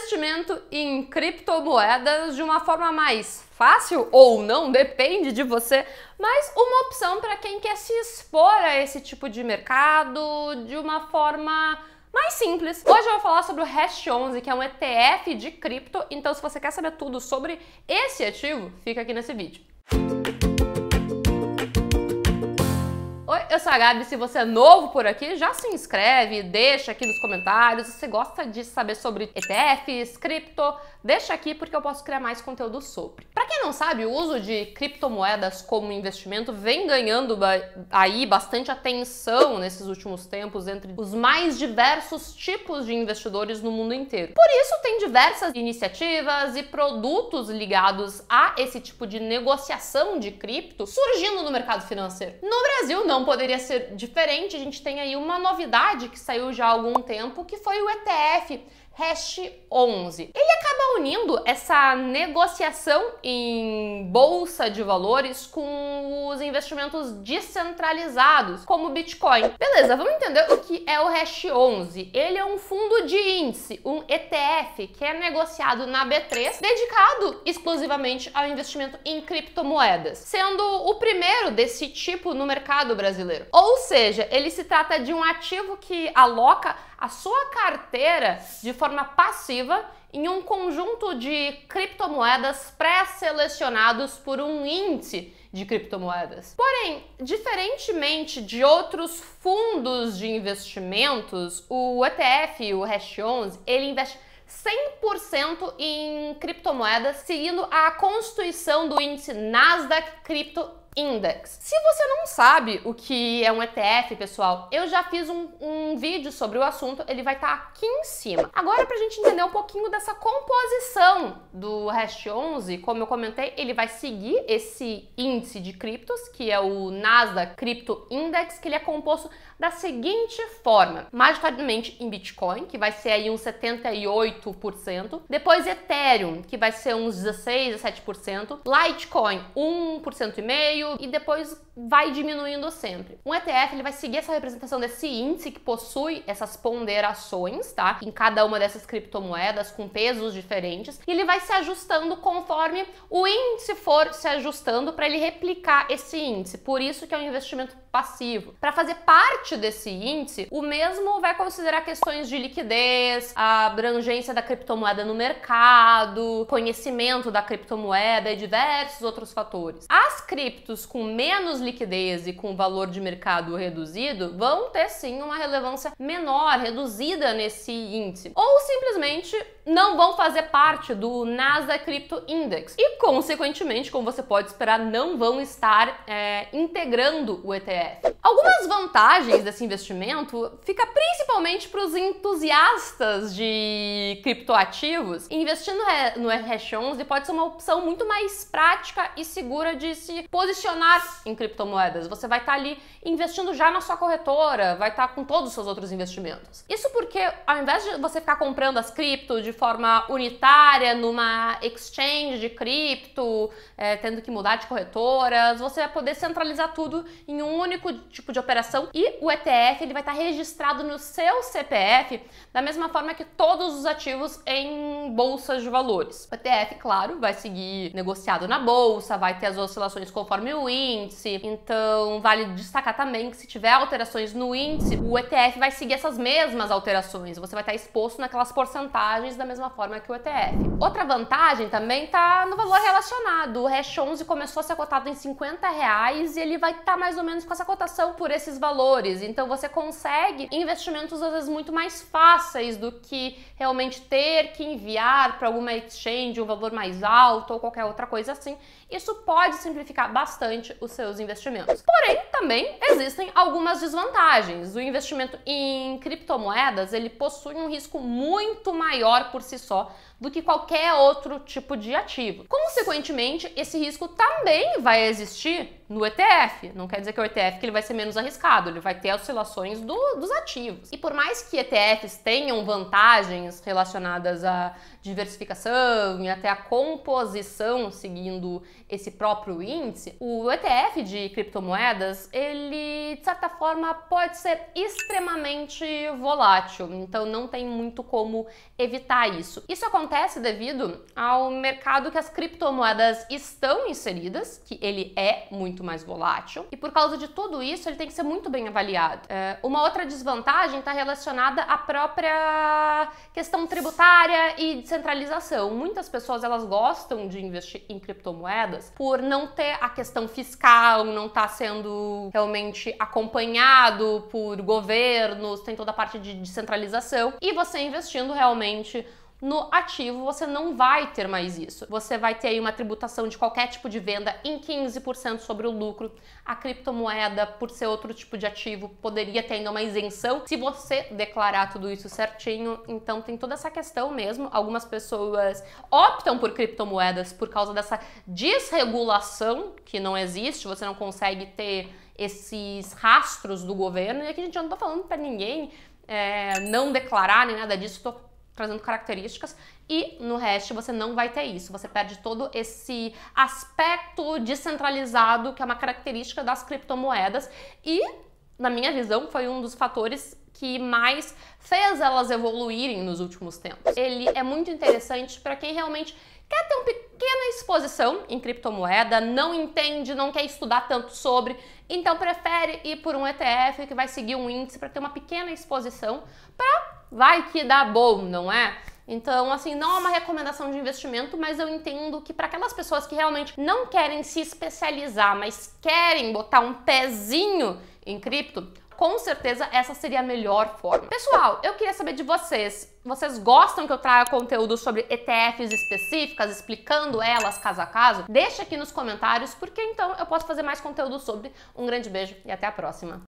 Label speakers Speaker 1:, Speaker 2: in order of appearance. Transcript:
Speaker 1: investimento em criptomoedas de uma forma mais fácil ou não, depende de você, mas uma opção para quem quer se expor a esse tipo de mercado de uma forma mais simples. Hoje eu vou falar sobre o Hash 11, que é um ETF de cripto, então se você quer saber tudo sobre esse ativo, fica aqui nesse vídeo. eu sou a Gabi. Se você é novo por aqui, já se inscreve, deixa aqui nos comentários. Se você gosta de saber sobre ETFs, cripto, deixa aqui porque eu posso criar mais conteúdo sobre. Para quem não sabe, o uso de criptomoedas como investimento vem ganhando aí bastante atenção nesses últimos tempos entre os mais diversos tipos de investidores no mundo inteiro. Por isso tem diversas iniciativas e produtos ligados a esse tipo de negociação de cripto surgindo no mercado financeiro. No Brasil não podemos poderia ser diferente, a gente tem aí uma novidade que saiu já há algum tempo, que foi o ETF Hash 11. Ele acaba unindo essa negociação em bolsa de valores com os investimentos descentralizados, como o Bitcoin. Beleza, vamos entender o que é o Hash 11. Ele é um fundo de índice, um ETF, que é negociado na B3, dedicado exclusivamente ao investimento em criptomoedas, sendo o primeiro desse tipo no mercado brasileiro. Ou seja, ele se trata de um ativo que aloca a sua carteira de forma passiva em um conjunto de criptomoedas pré-selecionados por um índice de criptomoedas. Porém, diferentemente de outros fundos de investimentos, o ETF, o Hash 11, ele investe 100% em criptomoedas, seguindo a constituição do índice Nasdaq Crypto index. Se você não sabe o que é um ETF, pessoal, eu já fiz um, um vídeo sobre o assunto, ele vai estar tá aqui em cima. Agora, para a gente entender um pouquinho dessa composição do Hash 11, como eu comentei, ele vai seguir esse índice de criptos, que é o Nasdaq Crypto Index, que ele é composto da seguinte forma: majoritariamente em Bitcoin, que vai ser aí uns 78%, depois Ethereum, que vai ser uns 16, 17%, Litecoin, 1,5%, meio e depois vai diminuindo sempre. Um ETF ele vai seguir essa representação desse índice que possui essas ponderações, tá? Em cada uma dessas criptomoedas com pesos diferentes, e ele vai se ajustando conforme o índice for se ajustando para ele replicar esse índice. Por isso que é um investimento passivo. Para fazer parte desse índice, o mesmo vai considerar questões de liquidez, a abrangência da criptomoeda no mercado, conhecimento da criptomoeda e diversos outros fatores. As criptos com menos liquidez e com valor de mercado reduzido vão ter sim uma relevância menor, reduzida nesse índice. Ou simplesmente não vão fazer parte do Nasdaq Crypto Index. E, consequentemente, como você pode esperar, não vão estar é, integrando o ETF. Algumas vantagens desse investimento fica principalmente para os entusiastas de criptoativos. Investir é, no, no RH11 pode ser uma opção muito mais prática e segura de se posicionar Investionar em criptomoedas. Você vai estar tá ali investindo já na sua corretora, vai estar tá com todos os seus outros investimentos. Isso porque ao invés de você ficar comprando as cripto de forma unitária numa exchange de cripto, é, tendo que mudar de corretoras, você vai poder centralizar tudo em um único tipo de operação e o ETF ele vai estar tá registrado no seu CPF da mesma forma que todos os ativos em bolsas de valores. O ETF, claro, vai seguir negociado na bolsa, vai ter as oscilações conforme sobre o índice. Então, vale destacar também que se tiver alterações no índice, o ETF vai seguir essas mesmas alterações. Você vai estar exposto naquelas porcentagens da mesma forma que o ETF. Outra vantagem também está no valor relacionado. O Hash 11 começou a ser cotado em 50 reais e ele vai estar tá mais ou menos com essa cotação por esses valores. Então, você consegue investimentos às vezes muito mais fáceis do que realmente ter que enviar para alguma exchange um valor mais alto ou qualquer outra coisa assim. Isso pode simplificar bastante bastante os seus investimentos. Porém, também existem algumas desvantagens. O investimento em criptomoedas, ele possui um risco muito maior por si só do que qualquer outro tipo de ativo. Consequentemente, esse risco também vai existir no ETF. Não quer dizer que o ETF que ele vai ser menos arriscado, ele vai ter oscilações do, dos ativos. E por mais que ETFs tenham vantagens relacionadas à diversificação e até à composição seguindo esse próprio índice, o ETF de criptomoedas, ele de certa forma pode ser extremamente volátil, então não tem muito como evitar isso. Isso acontece acontece devido ao mercado que as criptomoedas estão inseridas, que ele é muito mais volátil, e por causa de tudo isso ele tem que ser muito bem avaliado. É, uma outra desvantagem está relacionada à própria questão tributária e descentralização. Muitas pessoas elas gostam de investir em criptomoedas por não ter a questão fiscal, não estar tá sendo realmente acompanhado por governos, tem toda a parte de descentralização e você investindo realmente no ativo, você não vai ter mais isso. Você vai ter aí uma tributação de qualquer tipo de venda em 15% sobre o lucro. A criptomoeda, por ser outro tipo de ativo, poderia ter ainda uma isenção se você declarar tudo isso certinho. Então, tem toda essa questão mesmo. Algumas pessoas optam por criptomoedas por causa dessa desregulação que não existe, você não consegue ter esses rastros do governo. E aqui, a gente, não tá falando para ninguém é, não declarar nem nada disso, tô trazendo características, e no REST você não vai ter isso. Você perde todo esse aspecto descentralizado, que é uma característica das criptomoedas, e, na minha visão, foi um dos fatores que mais fez elas evoluírem nos últimos tempos. Ele é muito interessante para quem realmente quer ter uma pequena exposição em criptomoeda, não entende, não quer estudar tanto sobre, então prefere ir por um ETF que vai seguir um índice para ter uma pequena exposição para vai que dá bom, não é? Então, assim, não é uma recomendação de investimento, mas eu entendo que para aquelas pessoas que realmente não querem se especializar, mas querem botar um pezinho em cripto, com certeza essa seria a melhor forma. Pessoal, eu queria saber de vocês. Vocês gostam que eu traga conteúdo sobre ETFs específicas, explicando elas caso a caso? Deixa aqui nos comentários, porque então eu posso fazer mais conteúdo sobre. Um grande beijo e até a próxima.